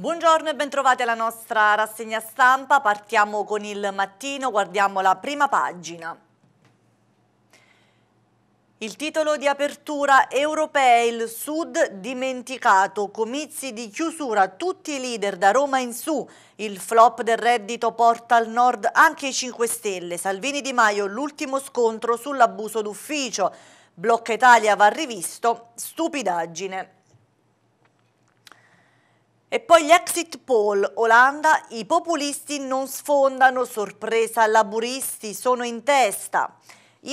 Buongiorno e bentrovati alla nostra rassegna stampa. Partiamo con il mattino, guardiamo la prima pagina. Il titolo di apertura europea il Sud dimenticato, comizi di chiusura, tutti i leader da Roma in su. Il flop del reddito porta al nord anche i 5 Stelle. Salvini Di Maio l'ultimo scontro sull'abuso d'ufficio. Blocca Italia va rivisto, stupidaggine. E poi gli exit poll, Olanda, i populisti non sfondano, sorpresa, laburisti sono in testa.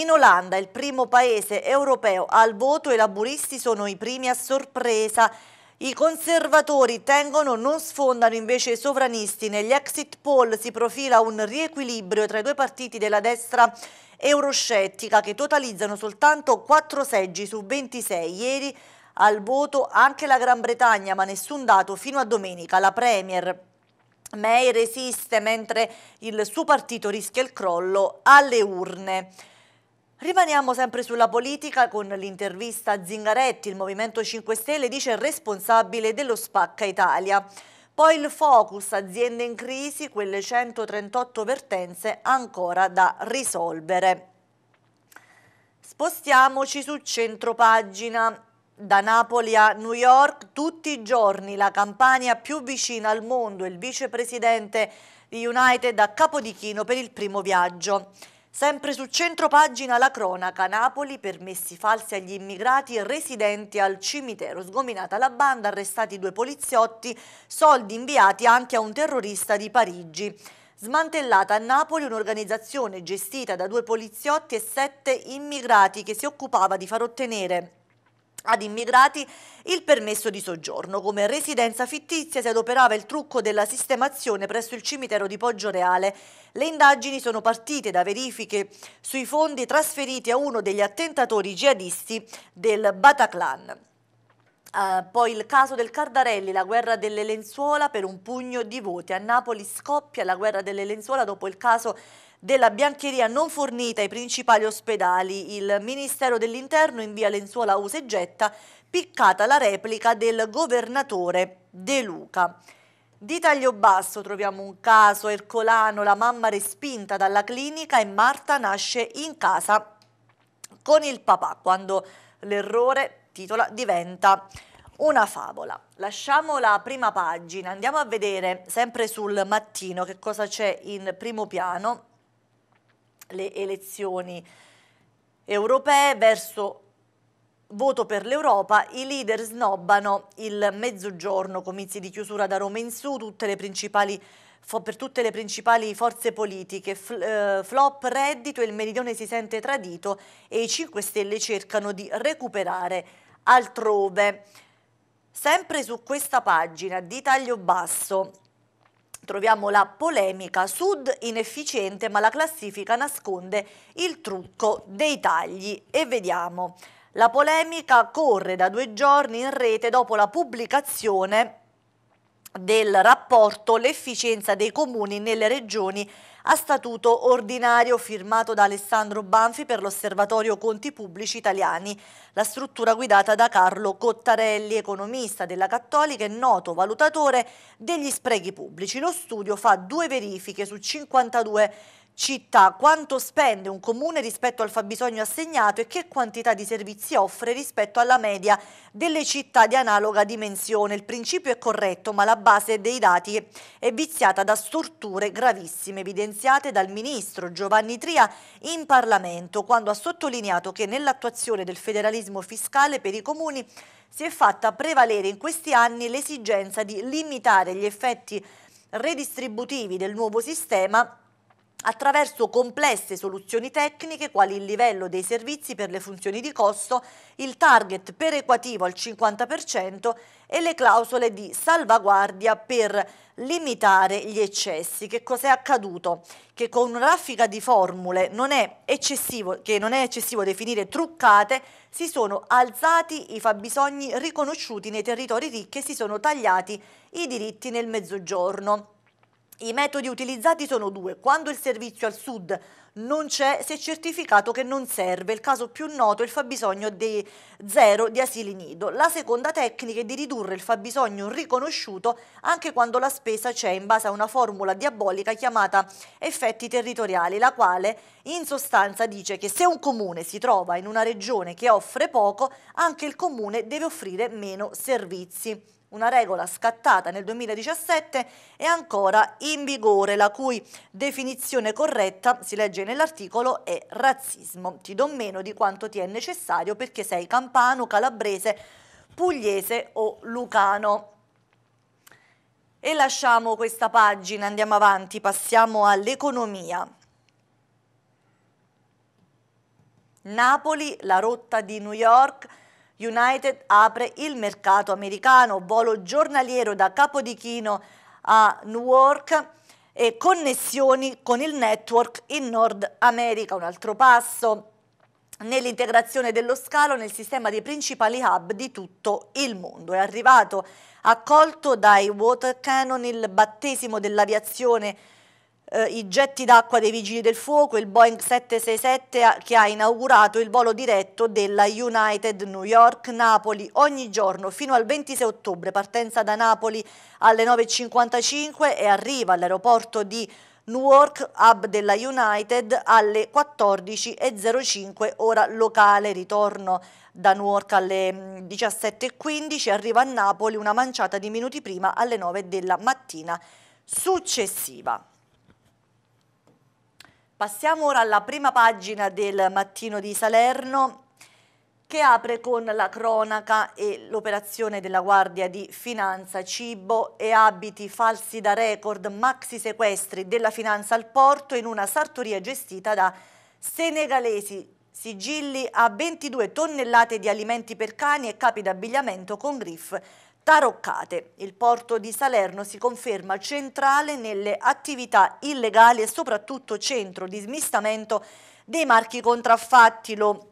In Olanda, il primo paese europeo al voto, i laburisti sono i primi a sorpresa. I conservatori tengono, non sfondano invece i sovranisti. Negli exit poll si profila un riequilibrio tra i due partiti della destra euroscettica che totalizzano soltanto 4 seggi su 26 ieri al voto anche la Gran Bretagna, ma nessun dato fino a domenica. La Premier May resiste mentre il suo partito rischia il crollo alle urne. Rimaniamo sempre sulla politica con l'intervista a Zingaretti, il Movimento 5 Stelle dice responsabile dello Spacca Italia. Poi il focus aziende in crisi, quelle 138 vertenze ancora da risolvere. Spostiamoci su centropagina. Da Napoli a New York tutti i giorni la campagna più vicina al mondo, il vicepresidente di United a Capodichino per il primo viaggio. Sempre su centro pagina la cronaca, Napoli, permessi falsi agli immigrati residenti al cimitero, sgominata la banda, arrestati due poliziotti, soldi inviati anche a un terrorista di Parigi. Smantellata a Napoli un'organizzazione gestita da due poliziotti e sette immigrati che si occupava di far ottenere ad immigrati il permesso di soggiorno. Come residenza fittizia si adoperava il trucco della sistemazione presso il cimitero di Poggio Reale. Le indagini sono partite da verifiche sui fondi trasferiti a uno degli attentatori jihadisti del Bataclan. Uh, poi il caso del Cardarelli, la guerra delle lenzuola per un pugno di voti. A Napoli scoppia la guerra delle lenzuola dopo il caso della biancheria non fornita ai principali ospedali. Il Ministero dell'Interno invia lenzuola usa e getta, piccata la replica del governatore De Luca. Di taglio basso troviamo un caso, Ercolano, la mamma respinta dalla clinica e Marta nasce in casa con il papà quando l'errore titola diventa una favola. Lasciamo la prima pagina, andiamo a vedere sempre sul mattino che cosa c'è in primo piano, le elezioni europee verso voto per l'Europa, i leader snobbano il mezzogiorno, comizi di chiusura da Roma in su, tutte per tutte le principali forze politiche, eh, flop reddito, il meridione si sente tradito e i 5 Stelle cercano di recuperare altrove. Sempre su questa pagina di taglio basso troviamo la polemica Sud inefficiente ma la classifica nasconde il trucco dei tagli e vediamo. La polemica corre da due giorni in rete dopo la pubblicazione del rapporto L'efficienza dei comuni nelle regioni a statuto ordinario firmato da Alessandro Banfi per l'Osservatorio Conti Pubblici Italiani. La struttura guidata da Carlo Cottarelli, economista della Cattolica e noto valutatore degli sprechi pubblici. Lo studio fa due verifiche su 52 città, quanto spende un comune rispetto al fabbisogno assegnato e che quantità di servizi offre rispetto alla media delle città di analoga dimensione. Il principio è corretto, ma la base dei dati è viziata da storture gravissime evidenziate dal ministro Giovanni Tria in Parlamento, quando ha sottolineato che nell'attuazione del federalismo fiscale per i comuni si è fatta prevalere in questi anni l'esigenza di limitare gli effetti redistributivi del nuovo sistema attraverso complesse soluzioni tecniche quali il livello dei servizi per le funzioni di costo, il target perequativo al 50% e le clausole di salvaguardia per limitare gli eccessi. Che cos'è accaduto? Che con una raffica di formule non è eccessivo, che non è eccessivo definire truccate, si sono alzati i fabbisogni riconosciuti nei territori ricchi e si sono tagliati i diritti nel mezzogiorno. I metodi utilizzati sono due, quando il servizio al sud non c'è, si è certificato che non serve, il caso più noto è il fabbisogno di zero di asili nido. La seconda tecnica è di ridurre il fabbisogno riconosciuto anche quando la spesa c'è in base a una formula diabolica chiamata effetti territoriali, la quale in sostanza dice che se un comune si trova in una regione che offre poco, anche il comune deve offrire meno servizi una regola scattata nel 2017 e ancora in vigore, la cui definizione corretta, si legge nell'articolo, è razzismo. Ti do meno di quanto ti è necessario perché sei campano, calabrese, pugliese o lucano. E lasciamo questa pagina, andiamo avanti, passiamo all'economia. Napoli, la rotta di New York, United apre il mercato americano, volo giornaliero da Capodichino a Newark e connessioni con il network in Nord America, un altro passo nell'integrazione dello scalo nel sistema dei principali hub di tutto il mondo. È arrivato accolto dai water cannon il battesimo dell'aviazione eh, i getti d'acqua dei Vigili del Fuoco, il Boeing 767 che ha inaugurato il volo diretto della United New York-Napoli ogni giorno fino al 26 ottobre, partenza da Napoli alle 9.55 e arriva all'aeroporto di Newark, hub della United, alle 14.05 ora locale, ritorno da Newark alle 17.15, mm, arriva a Napoli una manciata di minuti prima alle 9 della mattina successiva. Passiamo ora alla prima pagina del mattino di Salerno che apre con la cronaca e l'operazione della Guardia di Finanza, cibo e abiti falsi da record, maxi sequestri della finanza al porto in una sartoria gestita da senegalesi, sigilli a 22 tonnellate di alimenti per cani e capi d'abbigliamento con griff taroccate. Il porto di Salerno si conferma centrale nelle attività illegali e soprattutto centro di smistamento dei marchi contraffatti. Lo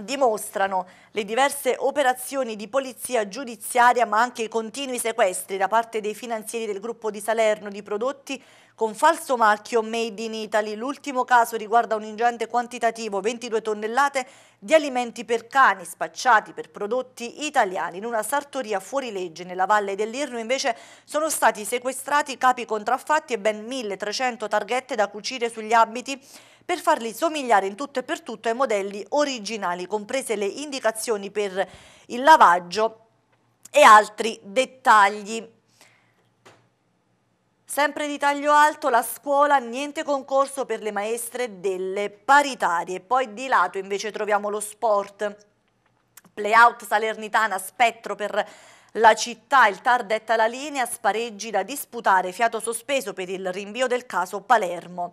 dimostrano le diverse operazioni di polizia giudiziaria ma anche i continui sequestri da parte dei finanzieri del gruppo di Salerno di prodotti con falso marchio Made in Italy. L'ultimo caso riguarda un ingente quantitativo, 22 tonnellate, di alimenti per cani spacciati per prodotti italiani. In una sartoria fuori legge nella Valle dell'Irno invece sono stati sequestrati capi contraffatti e ben 1300 targhette da cucire sugli abiti per farli somigliare in tutto e per tutto ai modelli originali, comprese le indicazioni per il lavaggio e altri dettagli. Sempre di taglio alto la scuola, niente concorso per le maestre delle paritarie. Poi di lato invece troviamo lo sport. Playout Salernitana, spettro per la città, il TAR detta la linea, spareggi da disputare, fiato sospeso per il rinvio del caso Palermo.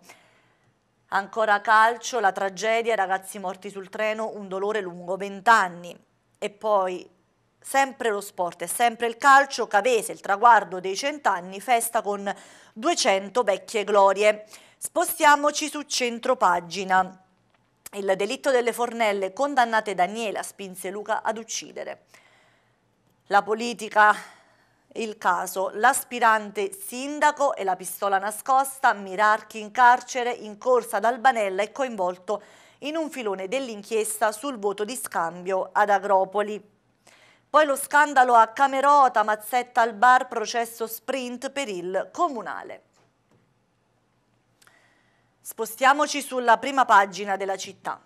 Ancora calcio, la tragedia, ragazzi morti sul treno, un dolore lungo vent'anni. E poi sempre lo sport e sempre il calcio, Cavese, il traguardo dei cent'anni, festa con 200 vecchie glorie. Spostiamoci su centropagina. Il delitto delle fornelle condannate Daniela spinse Luca ad uccidere. La politica, il caso, l'aspirante sindaco e la pistola nascosta, Mirarchi in carcere, in corsa ad Albanella e coinvolto in un filone dell'inchiesta sul voto di scambio ad Agropoli. Poi lo scandalo a Camerota, mazzetta al bar, processo sprint per il comunale. Spostiamoci sulla prima pagina della città.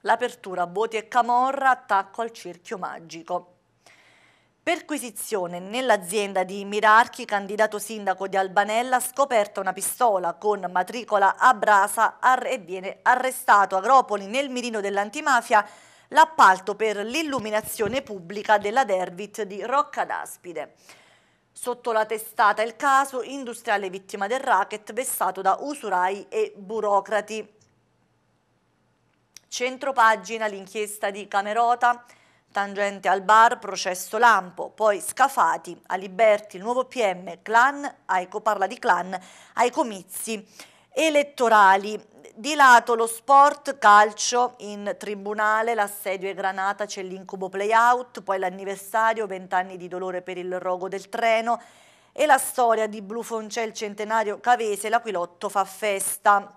L'apertura Boti e Camorra, attacco al cerchio magico. Perquisizione nell'azienda di Mirarchi, candidato sindaco di Albanella, scoperta una pistola con matricola a brasa e viene arrestato. Agropoli nel mirino dell'antimafia l'appalto per l'illuminazione pubblica della Dervit di Rocca d'Aspide. Sotto la testata il caso industriale vittima del racket vessato da usurai e burocrati. Centropagina l'inchiesta di Camerota, tangente al bar, processo Lampo, poi Scafati, Aliberti, il nuovo PM, clan, Aico parla di clan, ai comizi elettorali di lato lo sport, calcio, in tribunale, l'assedio è granata, c'è l'incubo playout, poi l'anniversario, vent'anni di dolore per il rogo del treno e la storia di Blufoncè, il centenario cavese, l'Aquilotto fa festa.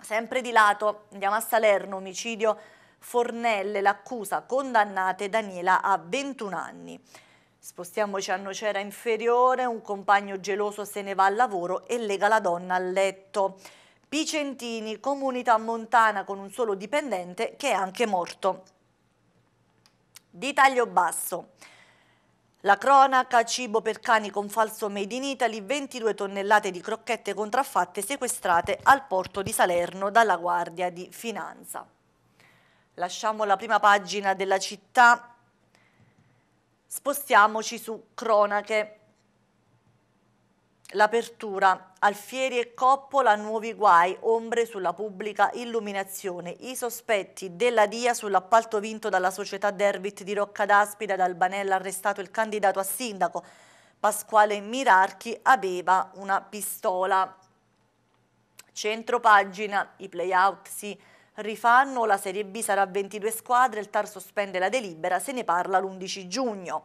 Sempre di lato, andiamo a Salerno, omicidio Fornelle, l'accusa condannate Daniela a 21 anni. Spostiamoci a Nocera Inferiore, un compagno geloso se ne va al lavoro e lega la donna al letto. Picentini, comunità montana con un solo dipendente che è anche morto. Di taglio basso. La cronaca, cibo per cani con falso Made in Italy, 22 tonnellate di crocchette contraffatte sequestrate al porto di Salerno dalla Guardia di Finanza. Lasciamo la prima pagina della città, spostiamoci su cronache. L'apertura Alfieri e Coppola nuovi guai, ombre sulla pubblica illuminazione, i sospetti della DIA sull'appalto vinto dalla società Derbit di Rocca d'Aspida ad Albanella arrestato il candidato a sindaco Pasquale Mirarchi aveva una pistola. Centro pagina, i playout si rifanno, la Serie B sarà 22 squadre, il TAR sospende la delibera, se ne parla l'11 giugno.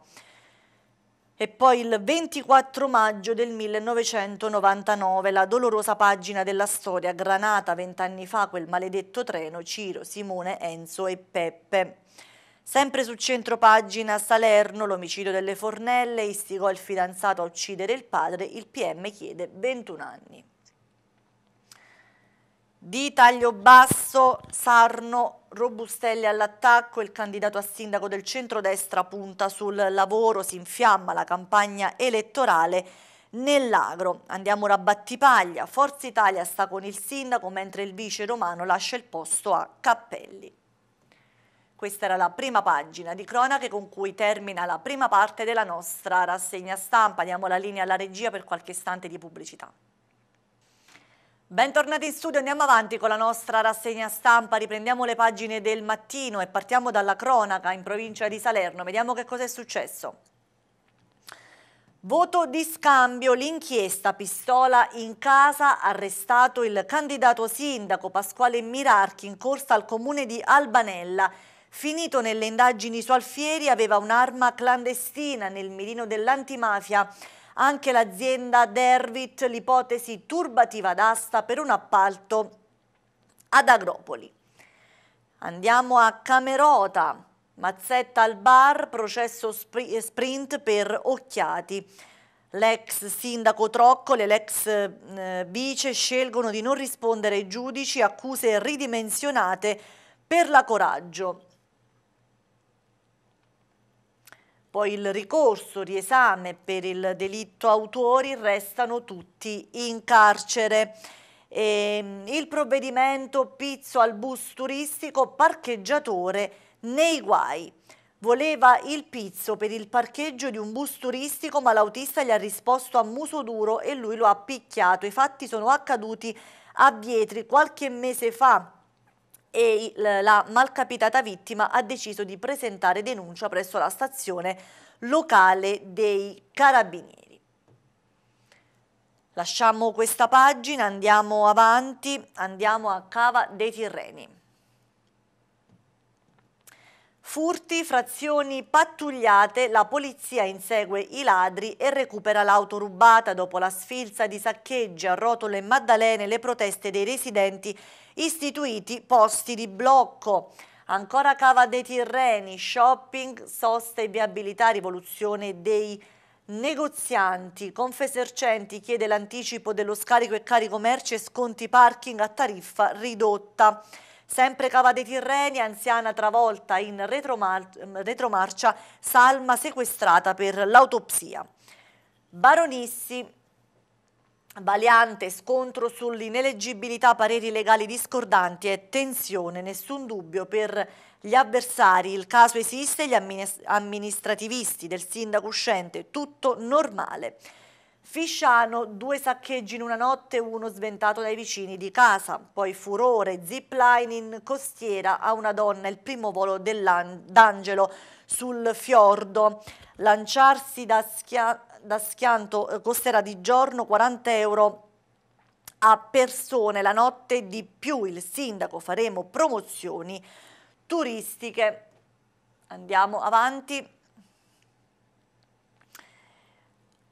E poi il 24 maggio del 1999, la dolorosa pagina della storia, granata vent'anni fa, quel maledetto treno, Ciro, Simone, Enzo e Peppe. Sempre su centro pagina Salerno, l'omicidio delle fornelle, istigò il fidanzato a uccidere il padre, il PM chiede 21 anni. Di taglio basso, Sarno, Robustelli all'attacco, il candidato a sindaco del centrodestra punta sul lavoro, si infiamma la campagna elettorale nell'agro. Andiamo ora a Battipaglia, Forza Italia sta con il sindaco mentre il vice romano lascia il posto a Cappelli. Questa era la prima pagina di cronache con cui termina la prima parte della nostra rassegna stampa. Diamo la linea alla regia per qualche istante di pubblicità. Bentornati in studio, andiamo avanti con la nostra rassegna stampa, riprendiamo le pagine del mattino e partiamo dalla cronaca in provincia di Salerno, vediamo che cosa è successo. Voto di scambio, l'inchiesta, pistola in casa, arrestato il candidato sindaco Pasquale Mirarchi in corsa al comune di Albanella. Finito nelle indagini su Alfieri aveva un'arma clandestina nel mirino dell'antimafia anche l'azienda Dervit l'ipotesi turbativa d'asta per un appalto ad Agropoli. Andiamo a Camerota, mazzetta al bar, processo sprint per Occhiati. L'ex sindaco Troccoli e l'ex eh, vice scelgono di non rispondere ai giudici accuse ridimensionate per la Coraggio. Poi il ricorso, riesame per il delitto autori restano tutti in carcere. E ehm, il provvedimento pizzo al bus turistico parcheggiatore nei guai. Voleva il pizzo per il parcheggio di un bus turistico ma l'autista gli ha risposto a muso duro e lui lo ha picchiato. I fatti sono accaduti a Vietri qualche mese fa e la malcapitata vittima ha deciso di presentare denuncia presso la stazione locale dei carabinieri. Lasciamo questa pagina, andiamo avanti, andiamo a Cava dei Tirreni. Furti, frazioni pattugliate, la polizia insegue i ladri e recupera l'auto rubata dopo la sfilza di saccheggi a rotole e maddalene le proteste dei residenti istituiti posti di blocco. Ancora Cava dei Tirreni, shopping, sosta e viabilità, rivoluzione dei negozianti. Confesercenti chiede l'anticipo dello scarico e carico merci e sconti parking a tariffa ridotta. Sempre Cava dei Tirreni, anziana travolta in retromar retromarcia, salma sequestrata per l'autopsia. Baronissi Valiante, scontro sull'ineleggibilità, pareri legali discordanti e tensione, nessun dubbio per gli avversari. Il caso esiste, gli amministrativisti del sindaco uscente, tutto normale. Fisciano, due saccheggi in una notte, uno sventato dai vicini di casa. Poi furore, zipline in costiera a una donna, il primo volo dell'angelo sul fiordo. Lanciarsi da, schia da schianto eh, costerà di giorno 40 euro a persone, la notte di più il sindaco faremo promozioni turistiche. Andiamo avanti.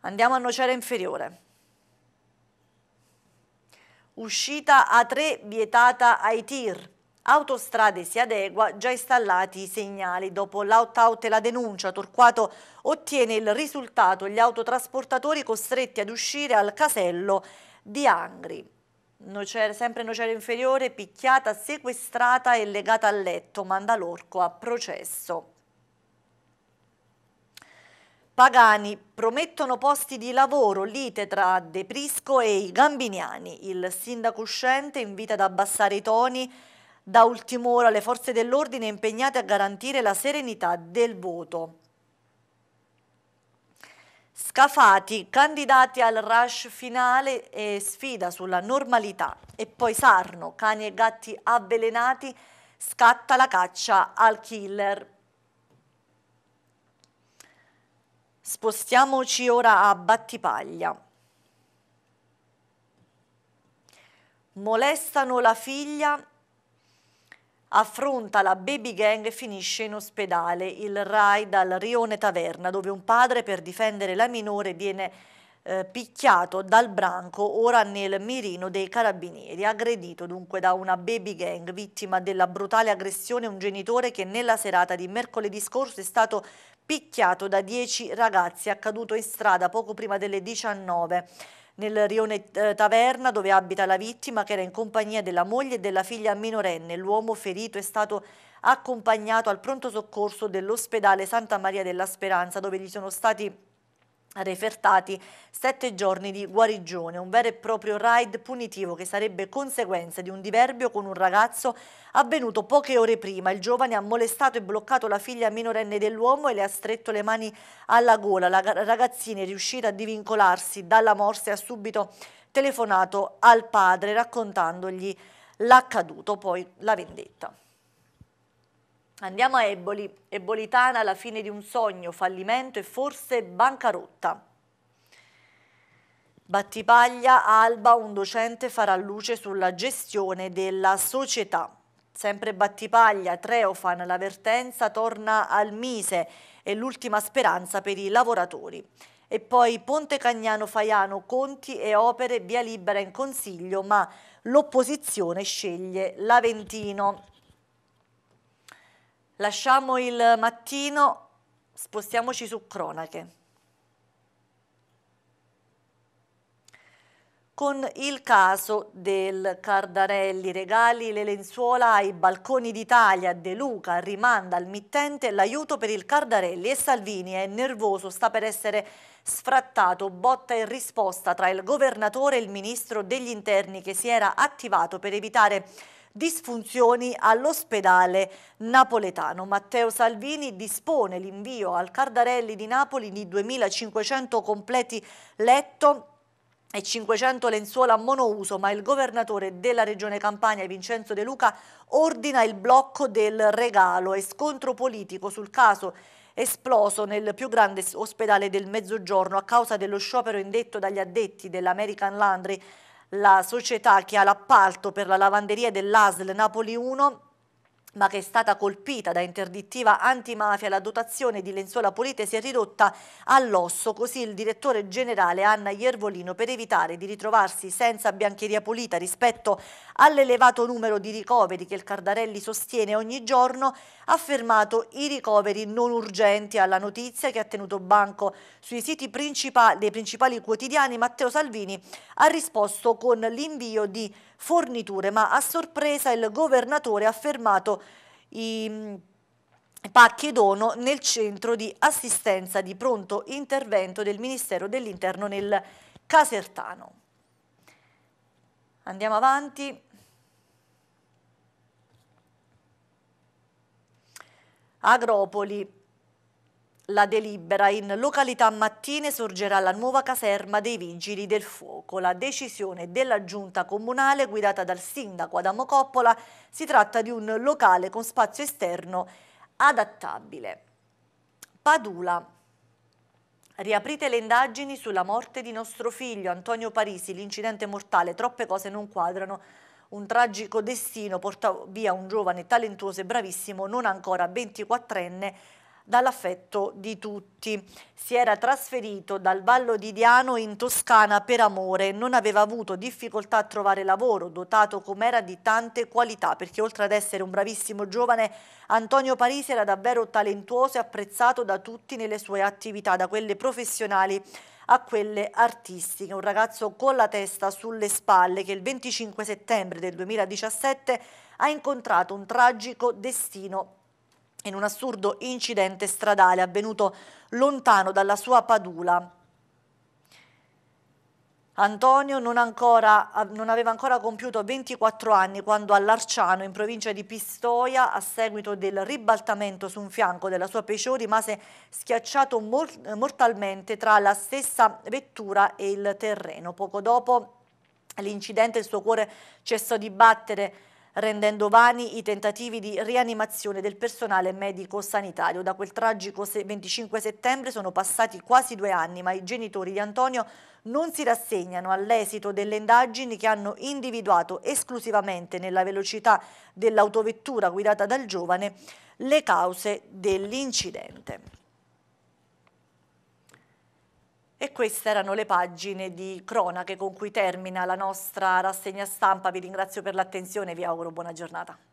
Andiamo a Nocera Inferiore. Uscita a tre vietata ai tir. Autostrade si adegua, già installati i segnali. Dopo l'out-out e la denuncia, Torquato ottiene il risultato, gli autotrasportatori costretti ad uscire al casello di Angri. Nocera, sempre nocere Inferiore, picchiata, sequestrata e legata al letto, manda l'orco a processo. Pagani promettono posti di lavoro, lite tra De Prisco e i Gambiniani. Il sindaco uscente invita ad abbassare i toni da ultimo ora le forze dell'ordine impegnate a garantire la serenità del voto. Scafati, candidati al rush finale e sfida sulla normalità. E poi Sarno, cani e gatti avvelenati, scatta la caccia al killer. Spostiamoci ora a Battipaglia. Molestano la figlia affronta la baby gang e finisce in ospedale. Il RAI dal Rione Taverna, dove un padre per difendere la minore viene eh, picchiato dal branco, ora nel mirino dei carabinieri, aggredito dunque da una baby gang, vittima della brutale aggressione un genitore che nella serata di mercoledì scorso è stato picchiato da 10 ragazzi, accaduto in strada poco prima delle 19 nel rione eh, Taverna dove abita la vittima che era in compagnia della moglie e della figlia minorenne. L'uomo ferito è stato accompagnato al pronto soccorso dell'ospedale Santa Maria della Speranza dove gli sono stati refertati sette giorni di guarigione, un vero e proprio raid punitivo che sarebbe conseguenza di un diverbio con un ragazzo avvenuto poche ore prima. Il giovane ha molestato e bloccato la figlia minorenne dell'uomo e le ha stretto le mani alla gola. La ragazzina è riuscita a divincolarsi dalla morsa e ha subito telefonato al padre raccontandogli l'accaduto, poi la vendetta. Andiamo a Eboli, Ebolitana alla fine di un sogno, fallimento e forse bancarotta. Battipaglia, Alba, un docente farà luce sulla gestione della società. Sempre Battipaglia, Treofan, l'avvertenza torna al Mise e l'ultima speranza per i lavoratori. E poi Ponte Cagnano Faiano, Conti e Opere, via libera in consiglio, ma l'opposizione sceglie l'Aventino. Lasciamo il mattino, spostiamoci su cronache. con il caso del Cardarelli regali le lenzuola ai balconi d'Italia. De Luca rimanda al mittente l'aiuto per il Cardarelli e Salvini è nervoso, sta per essere sfrattato, botta e risposta tra il governatore e il ministro degli interni che si era attivato per evitare disfunzioni all'ospedale napoletano. Matteo Salvini dispone l'invio al Cardarelli di Napoli di 2.500 completi letto e 500 lenzuola monouso, ma il governatore della regione Campania Vincenzo De Luca ordina il blocco del regalo e scontro politico sul caso esploso nel più grande ospedale del Mezzogiorno a causa dello sciopero indetto dagli addetti dell'American Landry la società che ha l'appalto per la lavanderia dell'ASL Napoli 1 ma che è stata colpita da interdittiva antimafia, la dotazione di lenzuola pulite si è ridotta all'osso, così il direttore generale Anna Iervolino per evitare di ritrovarsi senza biancheria pulita rispetto all'elevato numero di ricoveri che il Cardarelli sostiene ogni giorno, ha fermato i ricoveri non urgenti alla notizia che ha tenuto banco sui siti principali, dei principali quotidiani. Matteo Salvini ha risposto con l'invio di forniture, ma a sorpresa il governatore ha fermato Mm, i pacchi dono nel centro di assistenza di pronto intervento del Ministero dell'Interno nel Casertano. Andiamo avanti. Agropoli. La delibera in località Mattine sorgerà la nuova caserma dei Vigili del Fuoco. La decisione della giunta comunale guidata dal sindaco Adamo Coppola si tratta di un locale con spazio esterno adattabile. Padula. Riaprite le indagini sulla morte di nostro figlio Antonio Parisi, l'incidente mortale, troppe cose non quadrano. Un tragico destino portò via un giovane talentuoso e bravissimo, non ancora 24enne, dall'affetto di tutti. Si era trasferito dal Vallo di Diano in Toscana per amore, non aveva avuto difficoltà a trovare lavoro, dotato com'era di tante qualità, perché oltre ad essere un bravissimo giovane, Antonio Parisi era davvero talentuoso e apprezzato da tutti nelle sue attività, da quelle professionali a quelle artistiche. Un ragazzo con la testa sulle spalle che il 25 settembre del 2017 ha incontrato un tragico destino in un assurdo incidente stradale avvenuto lontano dalla sua padula. Antonio non, ancora, non, aveva ancora compiuto 24 anni quando a Larciano, in provincia di Pistoia, a seguito del ribaltamento su un fianco della sua Peugeot, rimase schiacciato mortalmente tra la stessa vettura e il terreno. Poco dopo l'incidente il suo cuore cessò di battere rendendo vani i tentativi di rianimazione del personale medico-sanitario. Da quel tragico 25 settembre sono passati quasi due anni, ma i genitori di Antonio non si rassegnano all'esito delle indagini che hanno individuato esclusivamente nella velocità dell'autovettura guidata dal giovane le cause dell'incidente. E queste erano le pagine di cronache con cui termina la nostra rassegna stampa. Vi ringrazio per l'attenzione e vi auguro buona giornata.